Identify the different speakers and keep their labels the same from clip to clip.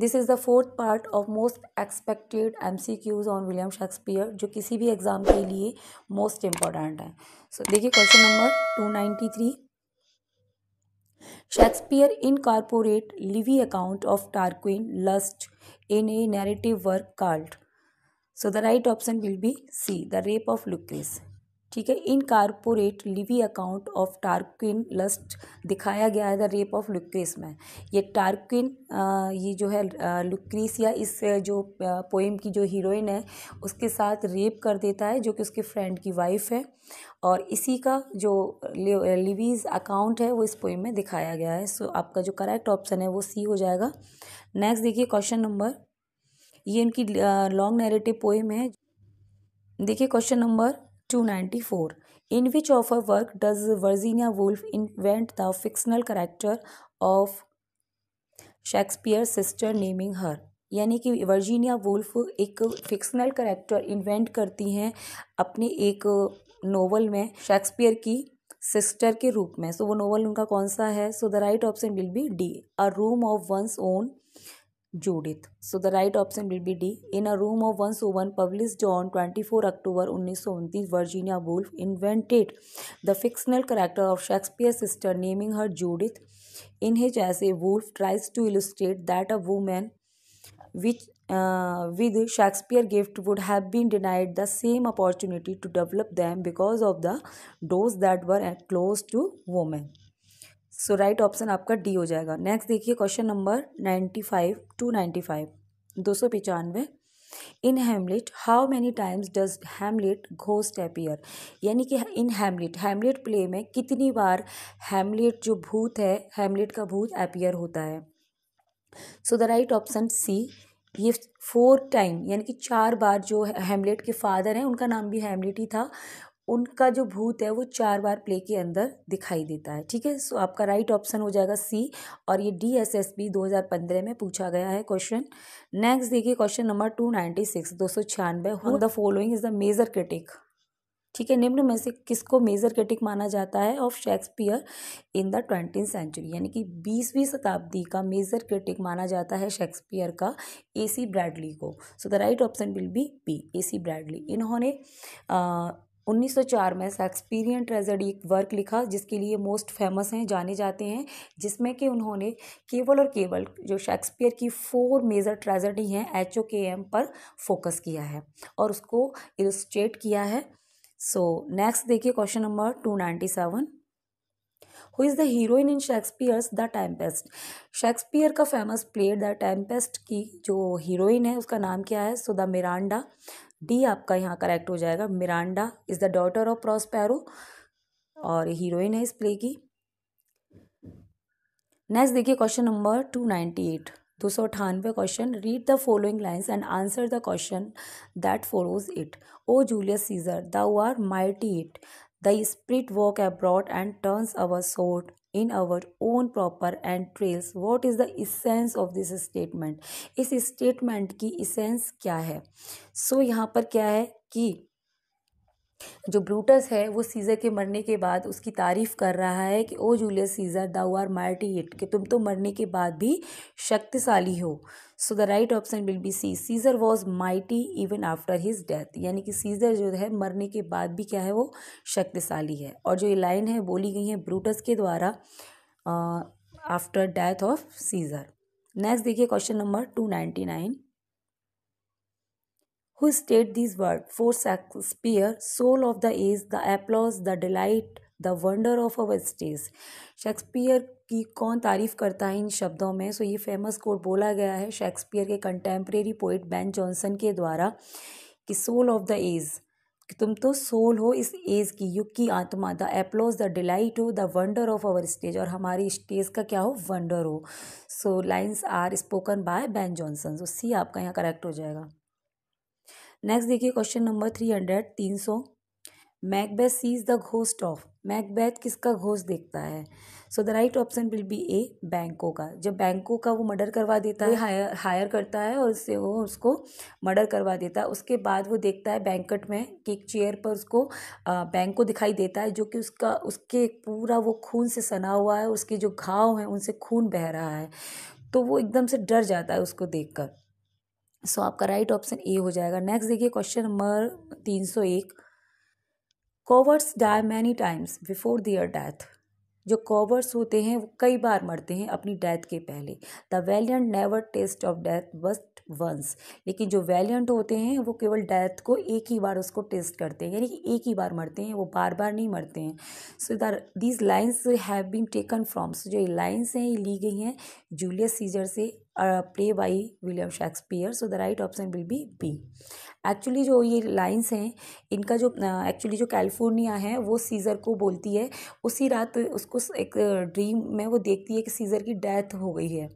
Speaker 1: This is the fourth part of most expected M C Qs on William Shakespeare जो किसी भी exam के लिए मोस्ट इम्पॉर्टेंट है सो देखिए question number two ninety three Shakespeare incorporate Livy account of Tarquin lust in a narrative work card so the right option will be C the rape of lucrece ठीक है incorporate Livy account of Tarquin lust दिखाया गया है the rape of लुक्रेस में ये टार्किन ये जो है या इस जो पोएम की जो हीरोइन है उसके साथ रेप कर देता है जो कि उसके फ्रेंड की वाइफ है और इसी का जो लिवीज अकाउंट है वो इस पोएम में दिखाया गया है सो आपका जो करेक्ट ऑप्शन है वो सी हो जाएगा नेक्स्ट देखिए क्वेश्चन नंबर ये इनकी लॉन्ग नैरेटिव पोएम है देखिए question number 294. In which of her work does Virginia Woolf invent the fictional character of Shakespeare sister naming her यानी कि वर्जीनिया वुल्फ एक फिक्शनल करेक्टर इन्वेंट करती हैं अपने एक नोवल में शेक्सपियर की सिस्टर के रूप में सो so, वो नोवल उनका कौन सा है so the right option will be D a room of one's own Judith so the right option will be D in a room of one so one publish on twenty four October उन्नीस सौ उनतीस Virginia Woolf invented the fictional character of Shakespeare sister naming her Judith in which essay Woolf tries to illustrate that a woman which with Shakespeare gift would have been denied the same opportunity to develop them because of the doors that were and close to women so right option आपका D हो जाएगा next देखिए question number ninety five two ninety five दो सौ पचानवे in Hamlet how many times does Hamlet ghost appear यानी कि इन हेमलेट हेमलेट play में कितनी बार हेमलेट जो भूत है हेमलेट का भूत अपियर होता है so the right option C ये फोर टाइम यानी कि चार बार जो हेमलेट के फादर हैं उनका नाम भी हेमलेट ही था उनका जो भूत है वो चार बार प्ले के अंदर दिखाई देता है ठीक है सो आपका राइट ऑप्शन हो जाएगा सी और ये डी एस एस बी दो हज़ार पंद्रह में पूछा गया है क्वेश्चन नेक्स्ट देखिए question number two ninety six दो सौ छियानवे who the following is the major critic ठीक है निम्न में से किसको मेजर क्रिटिक माना जाता है of Shakespeare in the twenty century यानी कि बीसवीं शताब्दी का मेजर क्रिटिक माना जाता है शेक्सपियर का ए सी ब्रैडली को so the right option will be B A C Bradley इन्होंने 1904 में शेक्सपीरियन ट्रेजेडी एक वर्क लिखा जिसके लिए मोस्ट फेमस हैं जाने जाते हैं जिसमें कि उन्होंने केवल और केवल जो शेक्सपियर की फोर मेजर ट्रेजेडी हैं एच ओ के एम पर फोकस किया है और उसको इलस्ट्रेट किया है सो नेक्स्ट देखिए question number two ninety seven who is the heroine in Shakespeare's the Tempest Shakespeare का फेमस प्लेयर द टेम्पेस्ट की जो हीरोइन है उसका नाम क्या है सो द मिरांडा डी आपका यहाँ करेक्ट हो जाएगा Miranda is the daughter of Prospero और हीरोइन है इस प्ले की नेक्स्ट देखिए question number two ninety eight दो सौ अठानवे question read the following lines and answer the question that follows it O Julius Caesar the are mighty it the spirit walk abroad and turns our sword in our own proper and trails what is the essence of this statement इस statement की essence क्या है so so, यहाँ पर क्या है कि जो ब्रूटस है वो सीज़र के मरने के बाद उसकी तारीफ़ कर रहा है कि O Julius Caesar thou art mighty it कि तुम तो मरने के बाद भी शक्तिशाली हो so the right option will be C Caesar was mighty even after his death यानी कि सीज़र जो है मरने के बाद भी क्या है वो शक्तिशाली है और जो ये लाइन है बोली गई है ब्रूटस के द्वारा after death of Caesar next देखिए question number two ninety nine who state these words For Shakespeare, soul of the age, the applause, the delight, the wonder of our stage Shakespeare की कौन तारीफ करता है इन शब्दों में सो so, ये फेमस कोट बोला गया है शेक्सपियर के कंटेम्प्रेरी पोइट बैन जॉनसन के द्वारा कि सोल ऑफ द एज कि तुम तो सोल हो इस एज की युग की आत्मा द एप्लोज द डिलाइट हो the wonder of our stage और हमारी स्टेज का क्या हो वंडर हो so lines are spoken by Ben Jonson so C आपका यहाँ करेक्ट हो जाएगा नेक्स्ट देखिए क्वेश्चन नंबर थ्री हंड्रेड तीन सौ Macbeth sees the ghost of Macbeth किसका घोस्ट देखता है so the right option will be A Banquo का जब बैंकों का वो मर्डर करवा देता है हायर हायर करता है और उससे वो उसको मर्डर करवा देता है उसके बाद वो देखता है बैंकट में कि एक चेयर पर उसको बैंक को दिखाई देता है जो कि उसका उसके पूरा वो खून से सना हुआ है उसके जो घाव हैं उनसे खून बह रहा है तो वो एकदम से डर जाता है उसको देखकर सो आपका राइट ऑप्शन ए हो जाएगा नेक्स्ट देखिए क्वेश्चन नंबर तीन सौ एक cowards die many times before their death जो कॉवर्स होते हैं वो कई बार मरते हैं अपनी डेथ के पहले the valiant never taste of death but once लेकिन जो वैलियंट होते हैं वो केवल डेथ को एक ही बार उसको टेस्ट करते हैं यानी कि एक ही बार मरते हैं वो बार बार नहीं मरते हैं so there these lines have been taken from so जो ये लाइन्स हैं ये ली गई हैं जूलियस सीजर से play by William Shakespeare so the right option will be B actually जो ये लाइंस हैं इनका जो एक्चुअली uh, जो कैलिफोर्निया है वो सीज़र को बोलती है उसी रात उसको एक ड्रीम uh, में वो देखती है कि सीज़र की डेथ हो गई है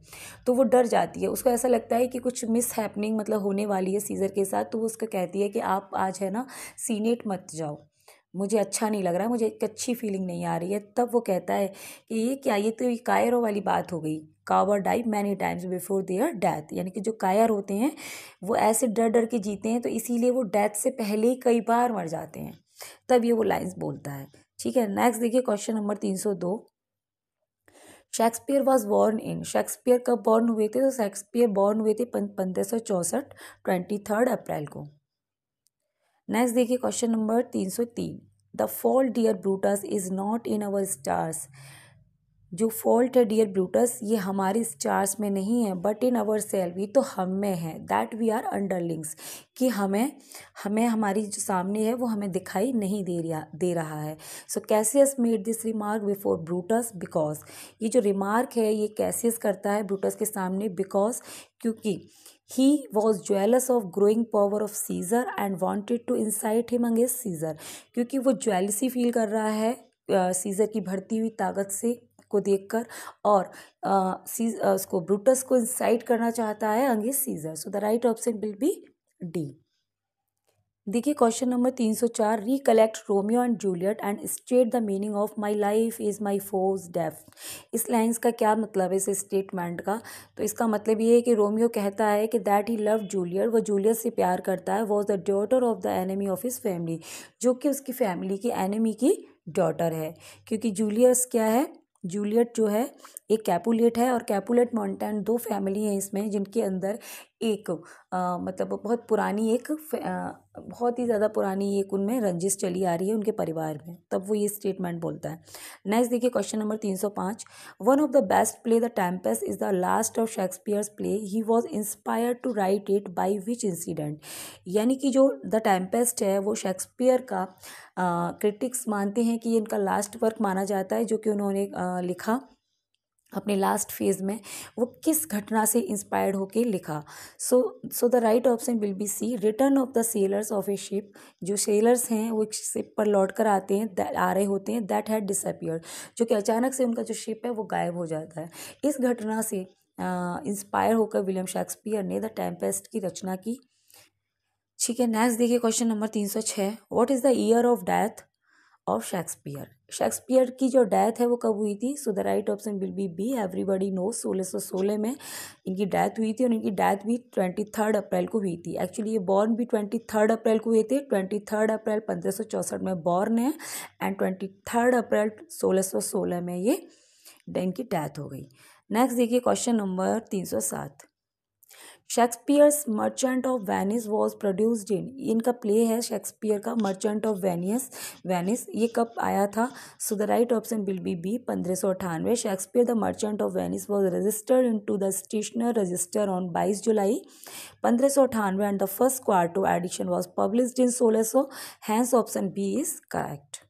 Speaker 1: तो वो डर जाती है उसको ऐसा लगता है कि कुछ मिस हैपनिंग मतलब होने वाली है सीज़र के साथ तो वो उसका कहती है कि आप आज है ना सीनेट मत जाओ मुझे अच्छा नहीं लग रहा मुझे एक अच्छी फीलिंग नहीं आ रही है तब वो कहता है कि ये क्या ये तो ये कायरों वाली बात हो गई coward die many times before their death यानी कि जो कायर होते हैं वो ऐसे डर डर के जीते हैं तो इसीलिए वो डेथ से पहले ही कई बार मर जाते हैं तब ये वो लाइन्स बोलता है ठीक है नेक्स्ट देखिए क्वेश्चन नंबर तीन सौ दो Shakespeare was born in Shakespeare कब बॉर्न हुए थे तो शेक्सपियर बॉर्न हुए थे पंद्रह सौ चौंसठ ट्वेंटी थर्ड अप्रैल को नेक्स्ट देखिए क्वेश्चन नंबर तीन सौ तीन the fault dear Brutus is not in our stars जो फॉल्ट है डियर ब्रूटस ये हमारे स्टार्स में नहीं है बट इन अवर सेल्फ ये तो हम में है दैट वी आर अंडरलिंग्स कि हमें हमें हमारी जो सामने है वो हमें दिखाई नहीं दे रहा दे रहा है so Cassius made this remark before Brutus because ये जो रिमार्क है ये कैसियस करता है ब्रूटस के सामने बिकॉज क्योंकि He was jealous of growing power of Caesar and wanted to incite him against Caesar. क्योंकि वो jealousy feel कर रहा है caesar की बढ़ती हुई ताकत से को देखकर और उसको ब्रूटस को इंसाइट करना चाहता है अंगेज Caesar so the right option will be D देखिए क्वेश्चन नंबर तीन सौ चार recollect Romeo and Juliet and state the meaning of my life is my foe's debt इस लाइन्स का क्या मतलब है इस स्टेटमेंट का तो इसका मतलब ये है कि रोमियो कहता है कि दैट ही लव जूलियट वो जूलियट से प्यार करता है was the daughter of the enemy of his family जो कि उसकी फैमिली की एनिमी की डॉटर है क्योंकि जूलियस क्या है जूलियट जो है एक कैपुलेट है और कैपुलेट माउंटेन दो फैमिली हैं इसमें जिनके अंदर एक आ, मतलब बहुत पुरानी एक आ, बहुत ही ज़्यादा पुरानी एक उनमें रंजिश चली आ रही है उनके परिवार में तब वो ये स्टेटमेंट बोलता है नेक्स्ट देखिए क्वेश्चन नंबर तीन सौ पाँच one of the best play the Tempest is the last of Shakespeare's play he was inspire to write it by which incident यानी कि जो द टेम्पेस्ट है वो शेक्सपियर का क्रिटिक्स मानते हैं कि ये इनका लास्ट वर्क माना जाता है जो कि उन्होंने आ, लिखा अपने लास्ट फेज में वो किस घटना से इंस्पायर्ड होकर लिखा so so the right option will be C return of the sailors of a ship जो सेलर्स हैं वो एक शिप पर लौट कर आते हैं आ रहे होते हैं दैट हैड डिसअपियर जो कि अचानक से उनका जो शिप है वो गायब हो जाता है इस घटना से इंस्पायर होकर विलियम शेक्सपियर ने द टेम्पेस्ट की रचना की ठीक है नेक्स्ट देखिए क्वेश्चन नंबर तीन सौ छः what is the year of death और शेक्सपियर शेक्सपियर की जो डेथ है वो कब हुई थी so the right option will be B everybody know सोलह सौ सोलह में इनकी डेथ हुई थी और इनकी डेथ भी ट्वेंटी थर्ड अप्रैल को हुई थी एक्चुअली ये बॉर्न भी ट्वेंटी थर्ड अप्रैल को हुए थे ट्वेंटी थर्ड अप्रैल पंद्रह सौ चौंसठ में बॉर्न है एंड ट्वेंटी थर्ड अप्रैल सोलह सौ सोलह में ये इनकी डेथ हो गई नेक्स्ट देखिए क्वेश्चन नंबर तीन सौ सात Shakespeare's Merchant of Venice was produced in इनका प्ले है शेक्सपियर का मर्चेंट ऑफ वेनियस वेनिस ये कब आया था so the right option will be B पंद्रह सौ अठानवे Shakespeare the Merchant of Venice was registered in to the stationer register on बाईस जुलाई पंद्रह सौ अठानवे and the first quarto edition was published in सोलह सौ hence option B is correct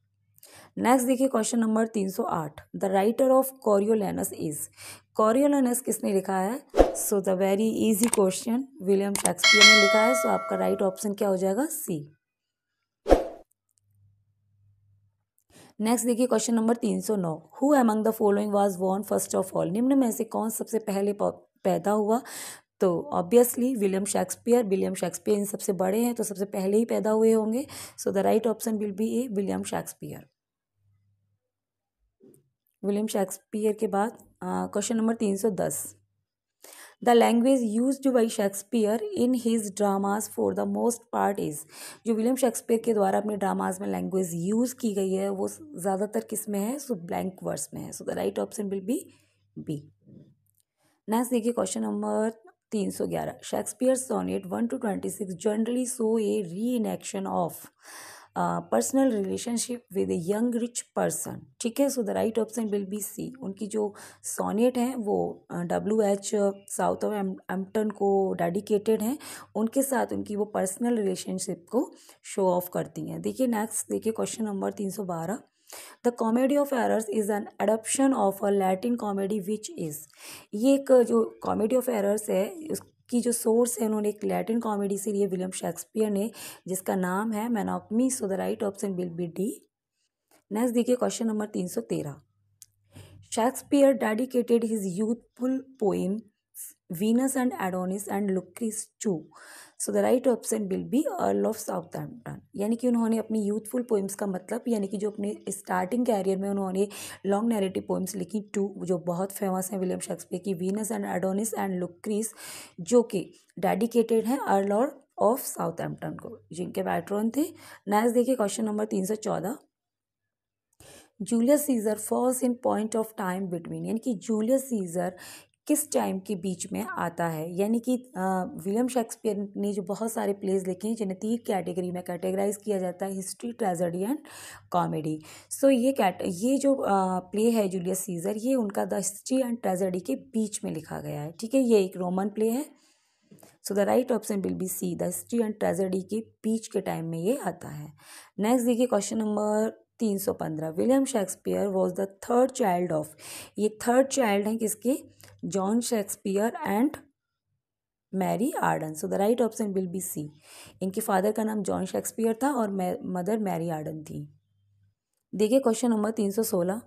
Speaker 1: next देखिए क्वेश्चन नंबर तीन सौ आठ the writer of Coriolanus is Coriolanus किसने लिखा है so the very easy question William Shakespeare ने लिखा है सो so आपका राइट ऑप्शन क्या हो जाएगा सी नेक्स्ट देखिए क्वेश्चन नंबर तीन सौ नौ who among the following was born first of all निम्न में से कौन सबसे पहले पैदा हुआ तो obviously William Shakespeare William Shakespeare इन सबसे बड़े हैं तो सबसे पहले ही पैदा हुए होंगे so the right option will be A William Shakespeare William Shakespeare के बाद क्वेश्चन नंबर तीन सौ दस the language use by Shakespeare in his dramas for the most part is जो विलियम शेक्सपियर के द्वारा अपने ड्रामाज में लैंग्वेज यूज़ की गई है वो ज़्यादातर किस में है सो ब्लैंक वर्स में है so the right option will be B next देखिए क्वेश्चन नंबर तीन सौ ग्यारह Shakespeare sonnet one two twenty six generally show a reenactment of personal relationship with a young rich person ठीक है so the right option will be C उनकी जो sonnet हैं वो W H Southampton को dedicated हैं उनके साथ उनकी वो पर्सनल रिलेशनशिप को शो ऑफ करती हैं देखिए नेक्स्ट देखिए क्वेश्चन नंबर तीन सौ बारह the comedy of errors is an adaptation of a Latin comedy which is ये एक जो कॉमेडी ऑफ एरर्स है उस इसकी जो सोर्स है उन्होंने एक लैटिन कॉमेडी से लिए विलियम शेक्सपियर ने जिसका नाम है Menaechmi so the right option will be D next देखिए क्वेश्चन नंबर तीन सौ तेरह Shakespeare dedicated his youthful poem Venus and Adonis and Lucrece too. So the right option will be Earl of South यानी कि उन्होंने अपनी youthful poems का मतलब यानी कि जो अपने स्टार्टिंग कैरियर में उन्होंने लॉन्ग नैरेटिव पोइम्स लिखी टू जो बहुत फेमस हैं विलियम शेक्सपियर की Venus and Adonis and Lucrece जो कि डेडिकेटेड हैं Earl of ऑफ साउथ को जिनके patron थे नेक्स्ट देखिए क्वेश्चन नंबर तीन सौ चौदह Julius Caesar falls in point of time between यानी कि जूलियस सीजर किस टाइम के बीच में आता है यानी कि विलियम शेक्सपियर ने जो बहुत सारे प्लेज लिखे हैं जिन्हें तीन कैटेगरी में कैटेगराइज किया जाता है history tragedy and comedy so ये कैट ये जो प्ले है जूलियस सीजर ये उनका द हिस्ट्री एंड ट्रेजेडी के बीच में लिखा गया है ठीक है ये एक रोमन प्ले है so the right option will be C the history and tragedy के बीच के टाइम में ये आता है नेक्स्ट देखिए क्वेश्चन नंबर तीन सौ पंद्रह William Shakespeare was the third child of ये थर्ड चाइल्ड हैं किसके John Shakespeare and Mary Arden so the right option will be C इनके फादर का नाम जॉन शेक्सपियर था और मदर मैरी आर्डन थी देखिए क्वेश्चन नंबर तीन सौ सोलह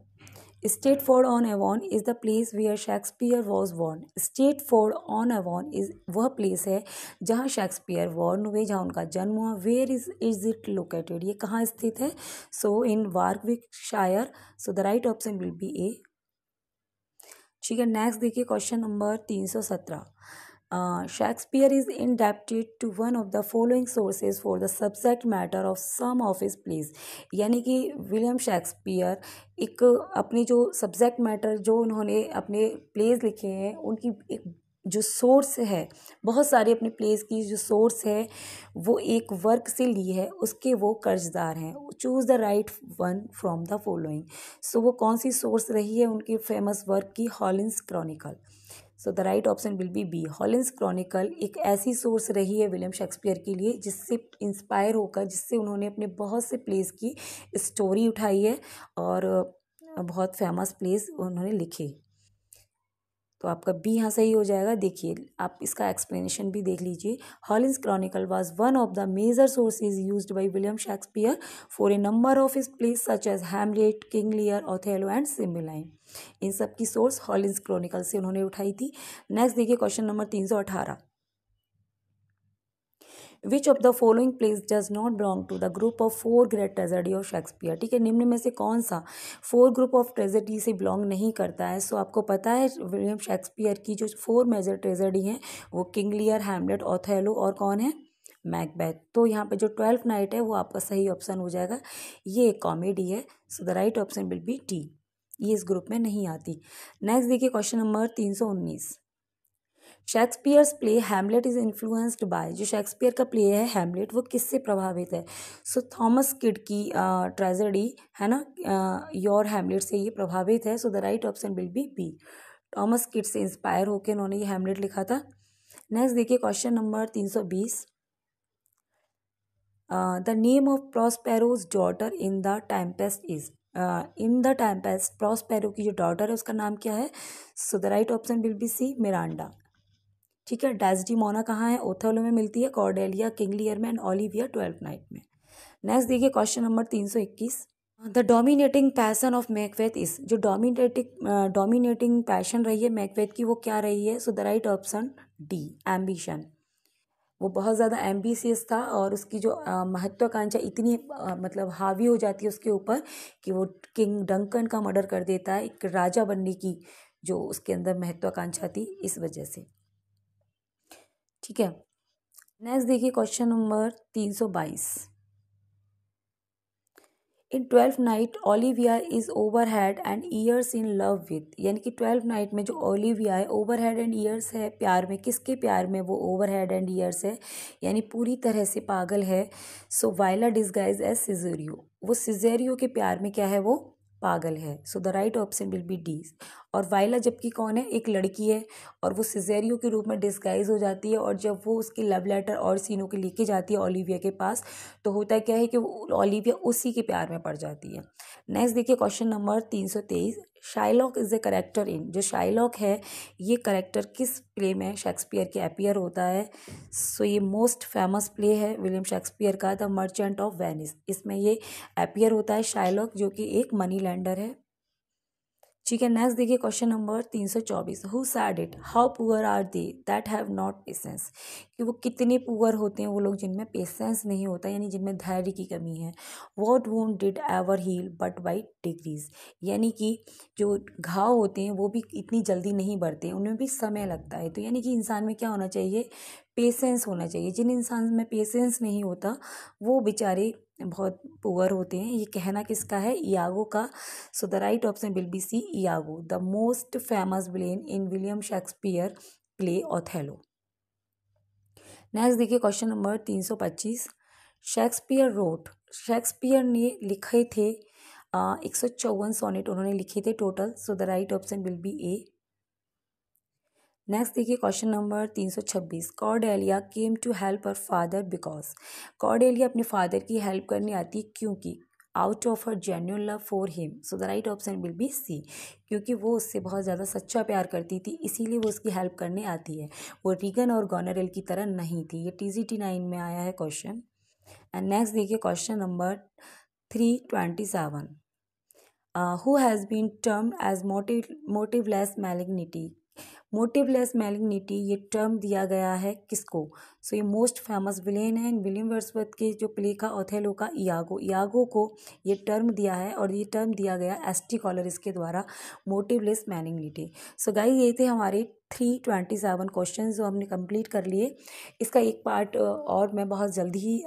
Speaker 1: Stratford on is the place where Shakespeare was born ford on Avon is वह प्लेस है जहाँ शेक्सपियर वॉर्न हुए जहाँ उनका जन्म हुआ where is is it located ये कहाँ स्थित है so in Warwickshire so the right option will be A ठीक है नेक्स्ट देखिए क्वेश्चन नंबर तीन सौ सत्रह Shakespeare uh, is is to one of the following sources for the subject matter of some some of his यानी कि William Shakespeare एक अपनी जो सब्जेक्ट मैटर जो उन्होंने अपने प्लेज लिखे हैं उनकी एक जो सोर्स है बहुत सारे अपने प्लेस की जो सोर्स है वो एक वर्क से ली है उसके वो कर्जदार हैं choose the right one from the following so वो कौन सी सोर्स रही है उनके फेमस वर्क की Holinshed chronicle so the right option will be B Holinshed chronicle एक ऐसी सोर्स रही है विलियम शेक्सपियर के लिए जिससे इंस्पायर होकर जिससे उन्होंने अपने बहुत से प्लेस की स्टोरी उठाई है और बहुत फेमस प्लेस उन्होंने लिखी तो आपका बी यहाँ सही हो जाएगा देखिए आप इसका एक्सप्लेनेशन भी देख लीजिए Holinshed chronicle was one of the major sources used by William Shakespeare for a number of his plays such as Hamlet King Lear Othello and Cymbeline इन सब की सोर्स हॉलिंस क्रॉनिकल से उन्होंने उठाई थी नेक्स्ट देखिए क्वेश्चन नंबर तीन सौ अठारह which of the following plays does not belong to the group of four great tragedy of Shakespeare ठीक है निम्न में से कौन सा फोर ग्रुप ऑफ ट्रेजेडी से बिलोंग नहीं करता है सो so, आपको पता है विलियम शेक्सपियर की जो फोर मेजर ट्रेजेडी हैं वो किंग लियर हैमलेट ऑथेलो और कौन है मैकबैथ तो यहाँ पे जो ट्वेल्थ नाइट है वो आपका सही ऑप्शन हो जाएगा ये एक कॉमेडी है so the right option will be D ये इस ग्रुप में नहीं आती नेक्स्ट देखिए क्वेश्चन नंबर तीन सौ उन्नीस Shakespeare's play Hamlet is influenced by जो शेक्सपियर का प्ले है हेमलेट वो किससे प्रभावित है सो थॉमस किड की ट्रेजेडी है ना योर uh, हेमलेट से ये प्रभावित है so the right option will be B Thomas Kyd से इंस्पायर होकर उन्होंने ये हेमलेट लिखा था नेक्स्ट देखिए क्वेश्चन नंबर तीन सौ बीस the name of Prospero's daughter in the Tempest is in the Tempest Prospero की जो डॉटर है उसका नाम क्या है so the right option will be C Miranda ठीक है मोना कहाँ है ओथेलो में मिलती है कॉर्डेलिया किंगलियर में एंड ऑलिविया ट्वेल्थ नाइट में नेक्स्ट देखिए क्वेश्चन नंबर तीन सौ इक्कीस the dominating passion of Macbeth is जो डोमिनेटिंग डोमिनेटिंग पैशन रही है मैकवेथ की वो क्या रही है so the right option D ambition वो बहुत ज़्यादा एम्बिशियस था और उसकी जो महत्वाकांक्षा इतनी आ, मतलब हावी हो जाती है उसके ऊपर कि वो किंग डंकन का मर्डर कर देता है एक राजा बनने की जो उसके अंदर महत्वाकांक्षा थी इस वजह से ठीक है नेक्स्ट देखिए क्वेश्चन नंबर तीन सौ बाईस in Twelfth Night Olivia is over head and ears in love with यानी कि ट्वेल्थ नाइट में जो ओलिविया है ओवर हैड एंड ईयर्स है प्यार में किसके प्यार में वो ओवर हेड एंड ईयर्स है यानी पूरी तरह से पागल है सो वायला डिस्गाइज एज सिजेरियो वो सिजेरियो के प्यार में क्या है वो पागल है so the right option will be D और वाइला जबकि कौन है एक लड़की है और वो सिजेरियो के रूप में डिस्गाइज हो जाती है और जब वो उसकी लव लेटर और सीनों के लेके जाती है ओलिविया के पास तो होता क्या है कि ओलिविया उसी के प्यार में पड़ जाती है नेक्स्ट देखिए क्वेश्चन नंबर तीन सौ तेईस Shylock is a character in जो शाइलॉक है ये करेक्टर किस प्ले में शेक्सपियर के अपियर होता है सो so, ये मोस्ट फेमस प्ले है विलियम शेक्सपियर का द मर्चेंट ऑफ वेनिस इसमें ये अपियर होता है शाइलॉक जो कि एक मनी लैंडर है ठीक है नेक्स्ट देखिए क्वेश्चन नंबर तीन सौ चौबीस who said it how poor are they that have not patience कि वो कितने पुअर होते हैं वो लोग जिनमें पेशेंस नहीं होता यानी जिनमें धैर्य की कमी है what wound did ever heal but by degrees यानी कि जो घाव होते हैं वो भी इतनी जल्दी नहीं बढ़ते उनमें भी समय लगता है तो यानी कि इंसान में क्या होना चाहिए पेशेंस होना चाहिए जिन इंसान में पेशेंस नहीं होता वो बेचारे बहुत पुअर होते हैं ये कहना किसका है इयागो का so the right option will be C Iago the most famous villain in William Shakespeare play Othello next देखिए क्वेश्चन नंबर तीन सौ पच्चीस शेक्सपियर रोट शेक्सपियर ने लिखे थे एक सौ चौवन सोनेट उन्होंने लिखे थे total so the right option will be A next देखिए क्वेश्चन नंबर तीन सौ छब्बीस Cordelia came to help her father because Cordelia अपने फादर की हेल्प करने आती है क्योंकि out of her genuine love for him so the right option will be C क्योंकि वो उससे बहुत ज़्यादा सच्चा प्यार करती थी इसीलिए वो उसकी हेल्प करने आती है वो रीगन और गॉनरेल की तरह नहीं थी ये टी जी टी नाइन में आया है क्वेश्चन एंड नेक्स्ट देखिए question number three twenty seven who has been term as motive motiveless malignity motiveless malignity ये टर्म दिया गया है किसको सो so, ये मोस्ट फेमस विलेन है विलियम वर्सवर्थ के जो प्ले का ओथेलो का इयागो यागो को ये टर्म दिया है और ये टर्म दिया गया टी कॉलर इसके द्वारा मोटिवलेस मैलिग्निटी सो गाई ये थे हमारे थ्री ट्वेंटी सेवन क्वेश्चन जो हमने कंप्लीट कर लिए इसका एक पार्ट और मैं बहुत जल्दी ही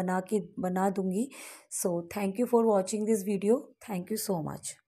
Speaker 1: बना के बना दूंगी so thank you for watching this video thank you so much